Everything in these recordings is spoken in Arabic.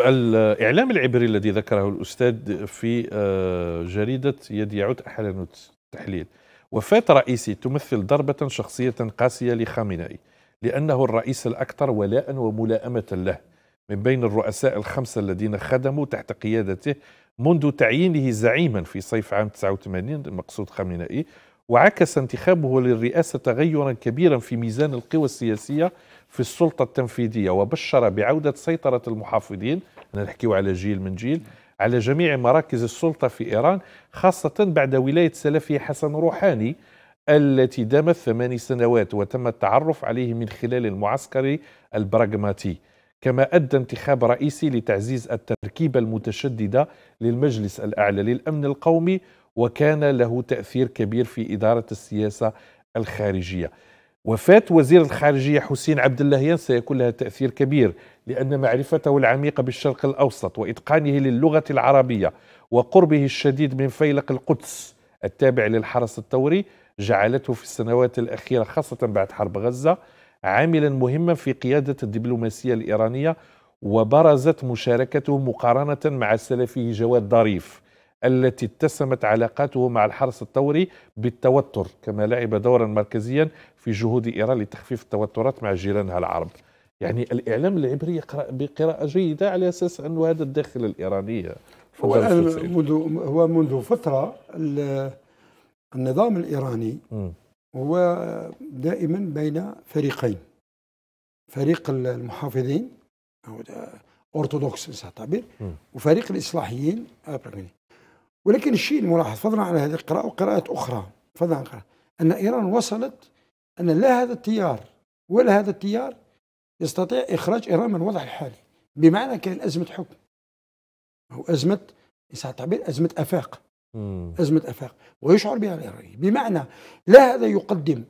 الإعلام العبري الذي ذكره الأستاذ في آه، جريدة يد يعود أحلانوت تحليل وفاة رئيسي تمثل ضربة شخصية قاسية لخامنئي لأنه الرئيس الأكثر ولاء وملائمة له من بين الرؤساء الخمسة الذين خدموا تحت قيادته منذ تعيينه زعيما في صيف عام 89 المقصود خامنئي وعكس انتخابه للرئاسة تغيرا كبيرا في ميزان القوى السياسية في السلطة التنفيذية وبشر بعودة سيطرة المحافظين نحكيو على جيل من جيل على جميع مراكز السلطة في إيران خاصة بعد ولاية سلفي حسن روحاني التي دامت ثماني سنوات وتم التعرف عليه من خلال المعسكر البراغماتي كما أدى انتخاب رئيسي لتعزيز التركيبة المتشددة للمجلس الأعلى للأمن القومي وكان له تأثير كبير في إدارة السياسة الخارجية وفاة وزير الخارجية حسين عبد اللهيان سيكون لها تأثير كبير لأن معرفته العميقة بالشرق الأوسط وإتقانه للغة العربية وقربه الشديد من فيلق القدس التابع للحرس الثوري جعلته في السنوات الأخيرة خاصة بعد حرب غزة عاملا مهما في قيادة الدبلوماسية الإيرانية وبرزت مشاركته مقارنة مع سلفه جواد ظريف التي اتسمت علاقاته مع الحرس الثوري بالتوتر كما لعب دورا مركزيا في جهود إيران لتخفيف التوترات مع جيرانها العرب يعني الإعلام العبري يقرأ بقراءة جيدة على أساس أنه هذا الداخل الايراني هو آه، منذ هو منذ فترة النظام الإيراني م. هو دائما بين فريقين فريق المحافظين أو أرثوذكس التعبير وفريق الإصلاحيين آه، ولكن الشيء الملاحظ فضلا عن هذه القراءة وقراءات أخرى فضلا عن قراءة أن إيران وصلت أن لا هذا التيار ولا هذا التيار يستطيع إخراج إيران من الوضع الحالي بمعنى كان أزمة حكم أو أزمة يسعى التعبير أزمة أفاق أزمة أفاق ويشعر بها الإيراني بمعنى لا هذا يقدم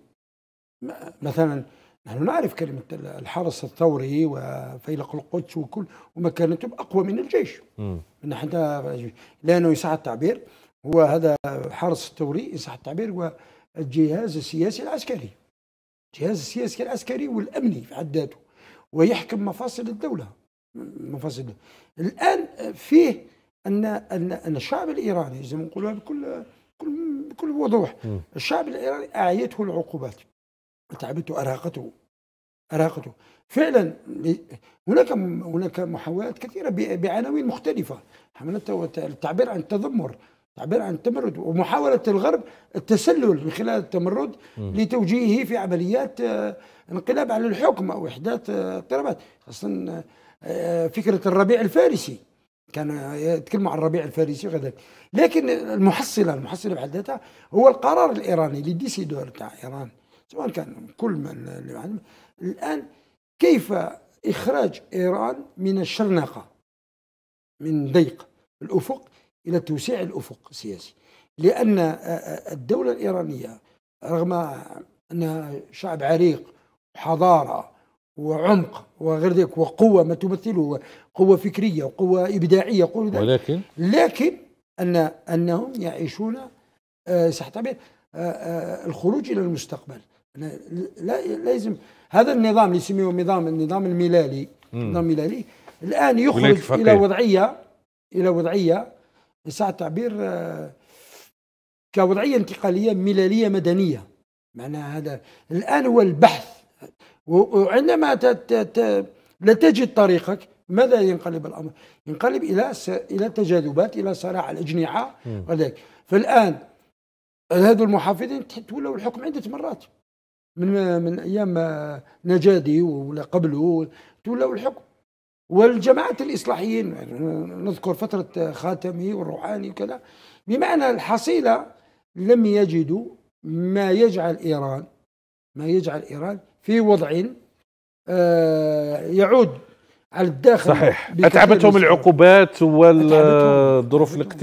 مثلا نحن نعرف كلمة الحرس الثوري وفيلق القدس وكل ومكانتهم أقوى من الجيش من ناحية لأنه يصح التعبير هو هذا الحرس الثوري إن صح التعبير هو الجهاز السياسي العسكري الجهاز السياسي العسكري والأمني في حد ذاته ويحكم مفاصل الدولة مفاصل الآن فيه أن أن أن الشعب الإيراني زي ما نقولها بكل بكل بكل وضوح م. الشعب الإيراني أعيته العقوبات تعبته أرهقته أرهقته فعلا هناك هناك محاولات كثيرة بعناوين مختلفة حملات التعبير عن التذمر تعبير عن التمرد ومحاولة الغرب التسلل من خلال التمرد لتوجيهه في عمليات انقلاب على الحكم أو إحداث اضطرابات خاصة فكرة الربيع الفارسي كان يتكلم عن الربيع الفارسي وغدا لكن المحصلة المحصلة بحد ذاتها هو القرار الإيراني للديسيدور تاع إيران سواء كان كل من الآن كيف إخراج إيران من الشرنقة من ضيق الأفق إلى توسيع الأفق السياسي لأن آه، آه، الدولة الإيرانية رغم أنها شعب عريق وحضارة وعمق وغير ذلك وقوة ما تمثله قوة فكرية وقوة إبداعية قوة ولكن لكن أن أنهم يعيشون صح آه، الخروج إلى المستقبل لا لازم هذا النظام اللي يسميه نظام النظام الميلالي النظام الميلالي الان يخرج الى وضعيه الى وضعيه ساعة التعبير آه، كوضعيه انتقاليه ميلاليه مدنيه معناها هذا الان هو البحث وعندما لا تجد طريقك ماذا ينقلب الامر؟ ينقلب الى الى تجاذبات الى صراع الاجنحه وذلك فالان هذو المحافظين تولوا الحكم عده مرات من من ايام نجادي ولا قبله تولوا الحكم والجماعة الإصلاحيين نذكر فترة خاتمي والروحاني وكذا بمعنى الحصيلة لم يجدوا ما يجعل إيران ما يجعل إيران في وضع آه، يعود على الداخل صحيح أتعبتهم العقوبات والظروف الاقتصادية